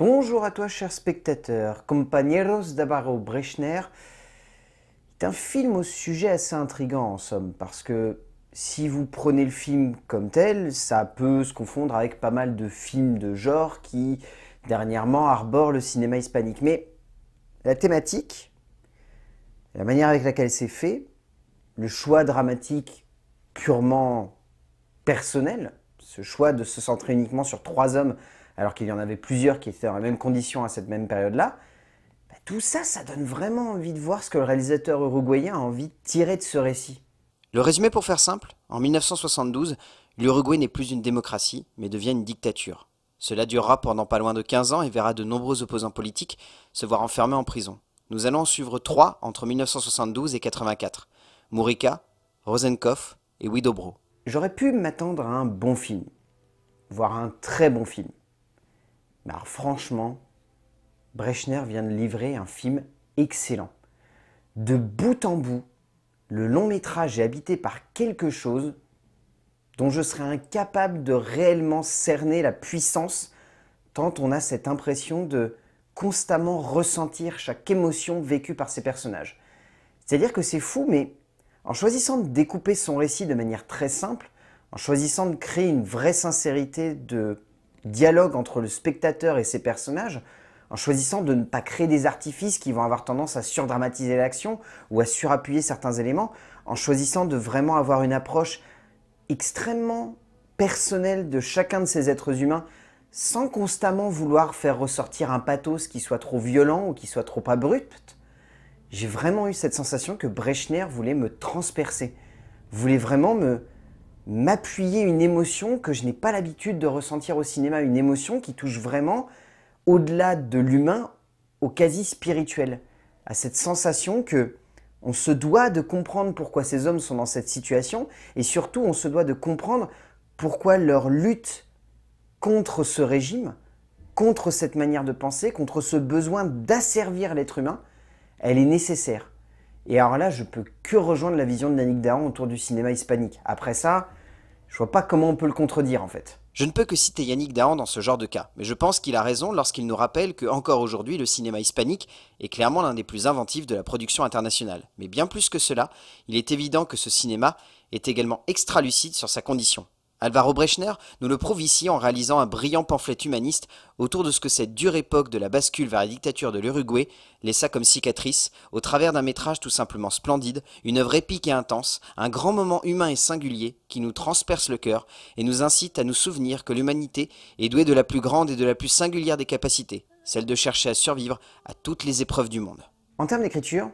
Bonjour à toi, cher spectateurs, Compañeros d'Abarro Brechner est un film au sujet assez intrigant en somme, parce que si vous prenez le film comme tel, ça peut se confondre avec pas mal de films de genre qui dernièrement arborent le cinéma hispanique. Mais la thématique, la manière avec laquelle c'est fait, le choix dramatique purement personnel, ce choix de se centrer uniquement sur trois hommes alors qu'il y en avait plusieurs qui étaient dans les mêmes conditions à cette même période-là, bah, tout ça, ça donne vraiment envie de voir ce que le réalisateur uruguayen a envie de tirer de ce récit. Le résumé pour faire simple, en 1972, l'Uruguay n'est plus une démocratie, mais devient une dictature. Cela durera pendant pas loin de 15 ans et verra de nombreux opposants politiques se voir enfermés en prison. Nous allons en suivre trois entre 1972 et 84. Murica, Rosenkopf et Widobro. J'aurais pu m'attendre à un bon film, voire un très bon film alors franchement, Brechner vient de livrer un film excellent. De bout en bout, le long métrage est habité par quelque chose dont je serais incapable de réellement cerner la puissance, tant on a cette impression de constamment ressentir chaque émotion vécue par ces personnages. C'est-à-dire que c'est fou, mais en choisissant de découper son récit de manière très simple, en choisissant de créer une vraie sincérité de dialogue entre le spectateur et ses personnages en choisissant de ne pas créer des artifices qui vont avoir tendance à surdramatiser l'action ou à surappuyer certains éléments, en choisissant de vraiment avoir une approche extrêmement personnelle de chacun de ces êtres humains, sans constamment vouloir faire ressortir un pathos qui soit trop violent ou qui soit trop abrupt, j'ai vraiment eu cette sensation que Brechner voulait me transpercer, voulait vraiment me, m'appuyer une émotion que je n'ai pas l'habitude de ressentir au cinéma, une émotion qui touche vraiment au-delà de l'humain, au quasi spirituel, à cette sensation que on se doit de comprendre pourquoi ces hommes sont dans cette situation et surtout on se doit de comprendre pourquoi leur lutte contre ce régime, contre cette manière de penser, contre ce besoin d'asservir l'être humain, elle est nécessaire. Et alors là, je peux que rejoindre la vision de Danique Dahan autour du cinéma hispanique. Après ça, je vois pas comment on peut le contredire en fait. Je ne peux que citer Yannick Dahan dans ce genre de cas, mais je pense qu'il a raison lorsqu'il nous rappelle que, encore aujourd'hui, le cinéma hispanique est clairement l'un des plus inventifs de la production internationale. Mais bien plus que cela, il est évident que ce cinéma est également extra-lucide sur sa condition. Alvaro Brechner nous le prouve ici en réalisant un brillant pamphlet humaniste autour de ce que cette dure époque de la bascule vers la dictature de l'Uruguay laissa comme cicatrice, au travers d'un métrage tout simplement splendide, une œuvre épique et intense, un grand moment humain et singulier qui nous transperce le cœur et nous incite à nous souvenir que l'humanité est douée de la plus grande et de la plus singulière des capacités, celle de chercher à survivre à toutes les épreuves du monde. En termes d'écriture,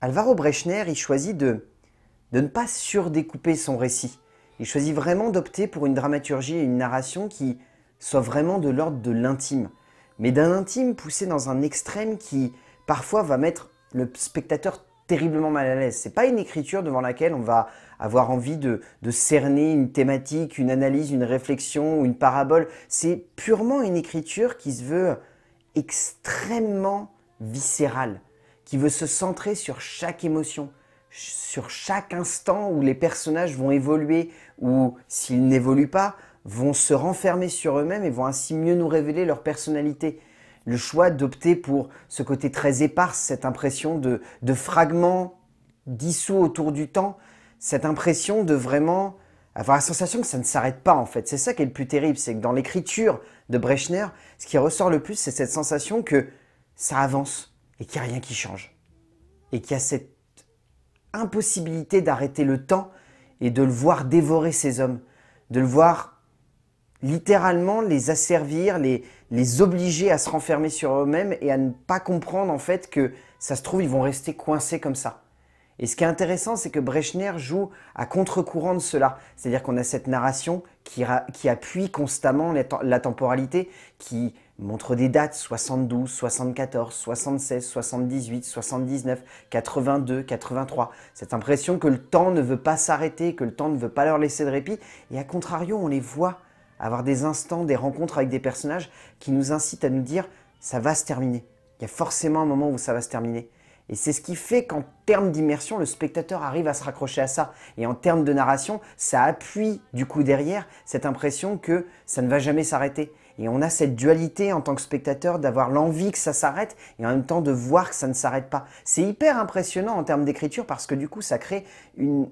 Alvaro Brechner y choisit de, de ne pas surdécouper son récit il choisit vraiment d'opter pour une dramaturgie et une narration qui soient vraiment de l'ordre de l'intime, mais d'un intime poussé dans un extrême qui parfois va mettre le spectateur terriblement mal à l'aise. C'est pas une écriture devant laquelle on va avoir envie de, de cerner une thématique, une analyse, une réflexion ou une parabole. C'est purement une écriture qui se veut extrêmement viscérale, qui veut se centrer sur chaque émotion, sur chaque instant où les personnages vont évoluer ou s'ils n'évoluent pas, vont se renfermer sur eux-mêmes et vont ainsi mieux nous révéler leur personnalité. Le choix d'opter pour ce côté très épars, cette impression de, de fragments dissous autour du temps, cette impression de vraiment avoir la sensation que ça ne s'arrête pas en fait. C'est ça qui est le plus terrible, c'est que dans l'écriture de Brechner, ce qui ressort le plus, c'est cette sensation que ça avance et qu'il n'y a rien qui change. Et qu'il y a cette impossibilité d'arrêter le temps et de le voir dévorer ces hommes, de le voir littéralement les asservir, les, les obliger à se renfermer sur eux-mêmes et à ne pas comprendre en fait que ça se trouve, ils vont rester coincés comme ça. Et ce qui est intéressant, c'est que Brechner joue à contre-courant de cela. C'est-à-dire qu'on a cette narration qui, appuie constamment la temporalité, qui montre des dates 72, 74, 76, 78, 79, 82, 83. Cette impression que le temps ne veut pas s'arrêter, que le temps ne veut pas leur laisser de répit. Et à contrario, on les voit avoir des instants, des rencontres avec des personnages qui nous incitent à nous dire ça va se terminer. Il y a forcément un moment où ça va se terminer. Et c'est ce qui fait qu'en termes d'immersion, le spectateur arrive à se raccrocher à ça. Et en termes de narration, ça appuie du coup derrière cette impression que ça ne va jamais s'arrêter. Et on a cette dualité en tant que spectateur d'avoir l'envie que ça s'arrête et en même temps de voir que ça ne s'arrête pas. C'est hyper impressionnant en termes d'écriture parce que du coup, ça crée une,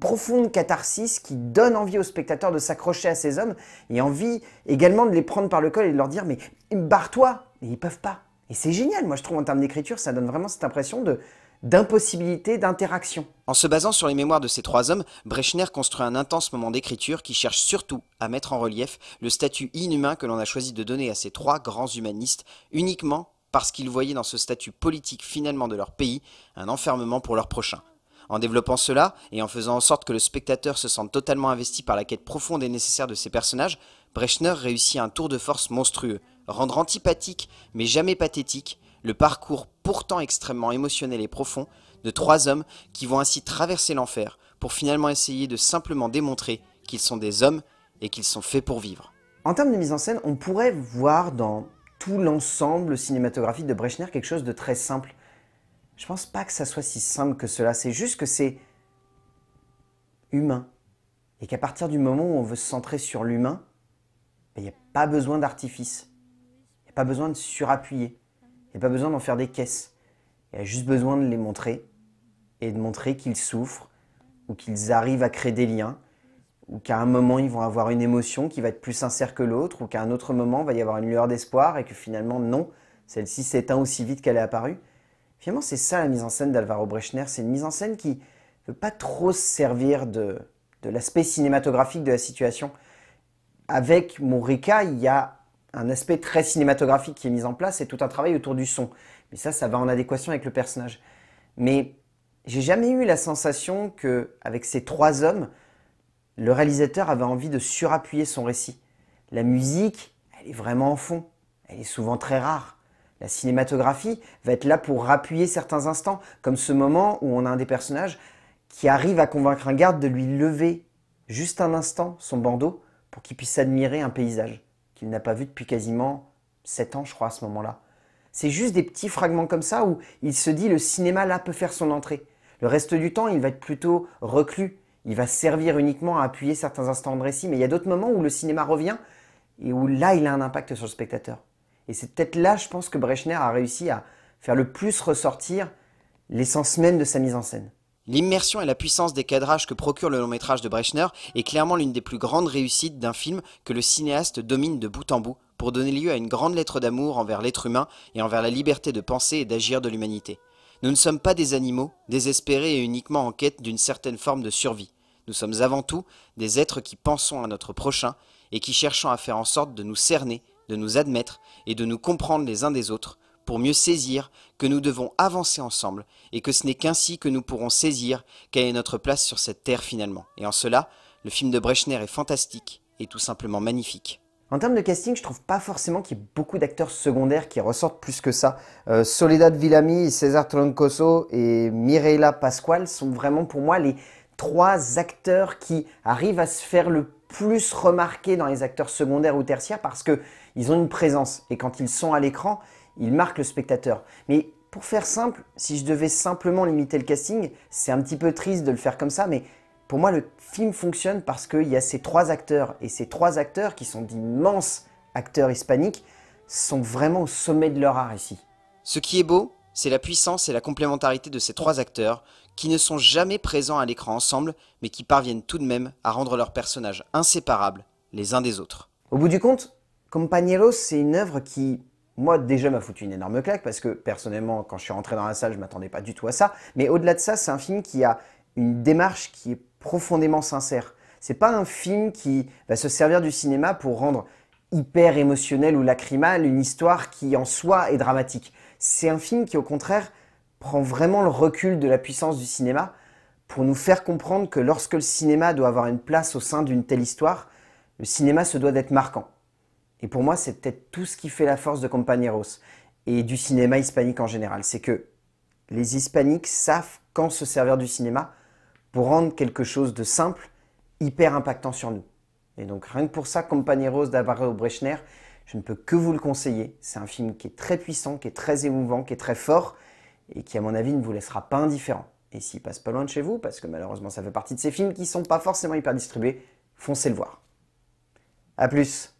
profonde catharsis qui donne envie aux spectateurs de s'accrocher à ces hommes et envie également de les prendre par le col et de leur dire mais barre-toi mais ils peuvent pas et c'est génial moi je trouve en termes d'écriture ça donne vraiment cette impression de d'impossibilité d'interaction. En se basant sur les mémoires de ces trois hommes, Brechner construit un intense moment d'écriture qui cherche surtout à mettre en relief le statut inhumain que l'on a choisi de donner à ces trois grands humanistes, uniquement parce qu'ils voyaient dans ce statut politique finalement de leur pays un enfermement pour leur prochain. En développant cela, et en faisant en sorte que le spectateur se sente totalement investi par la quête profonde et nécessaire de ces personnages, Brechner réussit un tour de force monstrueux, rendre antipathique, mais jamais pathétique, le parcours pourtant extrêmement émotionnel et profond de trois hommes qui vont ainsi traverser l'enfer pour finalement essayer de simplement démontrer qu'ils sont des hommes et qu'ils sont faits pour vivre. En termes de mise en scène, on pourrait voir dans tout l'ensemble cinématographique de Brechner quelque chose de très simple. Je pense pas que ça soit si simple que cela, c'est juste que c'est humain. Et qu'à partir du moment où on veut se centrer sur l'humain, ben, il n'y a pas besoin d'artifice. Il n'y a pas besoin de surappuyer. Il n'y a pas besoin d'en faire des caisses. Il y a juste besoin de les montrer et de montrer qu'ils souffrent ou qu'ils arrivent à créer des liens ou qu'à un moment ils vont avoir une émotion qui va être plus sincère que l'autre ou qu'à un autre moment va y avoir une lueur d'espoir et que finalement non, celle-ci s'éteint aussi vite qu'elle est apparue. Finalement, c'est ça la mise en scène d'Alvaro Brechner, c'est une mise en scène qui ne veut pas trop se servir de, l'aspect cinématographique de la situation. Avec Morika, il y a un aspect très cinématographique qui est mis en place et tout un travail autour du son. Mais ça, ça va en adéquation avec le personnage. Mais j'ai jamais eu la sensation que, avec ces trois hommes, le réalisateur avait envie de surappuyer son récit. La musique, elle est vraiment en fond. Elle est souvent très rare. La cinématographie va être là pour appuyer certains instants, comme ce moment où on a un des personnages qui arrive à convaincre un garde de lui lever juste un instant son bandeau pour qu'il puisse admirer un paysage qu'il n'a pas vu depuis quasiment 7 ans, je crois, à ce moment-là. C'est juste des petits fragments comme ça où il se dit le cinéma là peut faire son entrée. Le reste du temps, il va être plutôt reclus. Il va servir uniquement à appuyer certains instants de récit. Mais il y a d'autres moments où le cinéma revient et où là, il a un impact sur le spectateur. Et c'est peut-être là, je pense, que Brechner a réussi à faire le plus ressortir l'essence même de sa mise en scène. L'immersion et la puissance des cadrages que procure le long métrage de Brechner est clairement l'une des plus grandes réussites d'un film que le cinéaste domine de bout en bout pour donner lieu à une grande lettre d'amour envers l'être humain et envers la liberté de penser et d'agir de l'humanité. Nous ne sommes pas des animaux, désespérés et uniquement en quête d'une certaine forme de survie. Nous sommes avant tout des êtres qui pensons à notre prochain et qui cherchons à faire en sorte de nous cerner, de nous admettre et de nous comprendre les uns des autres pour mieux saisir que nous devons avancer ensemble et que ce n'est qu'ainsi que nous pourrons saisir quelle est notre place sur cette terre finalement. Et en cela, le film de Brechner est fantastique et tout simplement magnifique. En termes de casting, je trouve pas forcément qu'il y ait beaucoup d'acteurs secondaires qui ressortent plus que ça. Euh, Soledad Villamy, César Troncoso et Mirella Pasquale sont vraiment pour moi les trois acteurs qui arrivent à se faire le plus remarquer dans les acteurs secondaires ou tertiaires parce que ils ont une présence et quand ils sont à l'écran, il marque le spectateur. Mais pour faire simple, si je devais simplement limiter le casting, c'est un petit peu triste de le faire comme ça, mais pour moi le film fonctionne parce qu'il y a ces trois acteurs, et ces trois acteurs, qui sont d'immenses acteurs hispaniques, sont vraiment au sommet de leur art ici. Ce qui est beau, c'est la puissance et la complémentarité de ces trois acteurs, qui ne sont jamais présents à l'écran ensemble, mais qui parviennent tout de même à rendre leurs personnages inséparables les uns des autres. Au bout du compte, Compañeros, c'est une œuvre qui moi déjà m'a foutu une énorme claque parce que personnellement quand je suis rentré dans la salle je m'attendais pas du tout à ça. Mais au-delà de ça c'est un film qui a une démarche qui est profondément sincère. C'est pas un film qui va se servir du cinéma pour rendre hyper émotionnel ou lacrymal une histoire qui en soi est dramatique. C'est un film qui au contraire prend vraiment le recul de la puissance du cinéma pour nous faire comprendre que lorsque le cinéma doit avoir une place au sein d'une telle histoire, le cinéma se doit d'être marquant. Et pour moi, c'est peut-être tout ce qui fait la force de Compañeros et du cinéma hispanique en général. C'est que les hispaniques savent quand se servir du cinéma pour rendre quelque chose de simple hyper impactant sur nous. Et donc rien que pour ça, Compañeros d'Avaro Brechner, je ne peux que vous le conseiller. C'est un film qui est très puissant, qui est très émouvant, qui est très fort et qui, à mon avis, ne vous laissera pas indifférent. Et s'il passe pas loin de chez vous, parce que malheureusement ça fait partie de ces films qui ne sont pas forcément hyper distribués, foncez le voir. A plus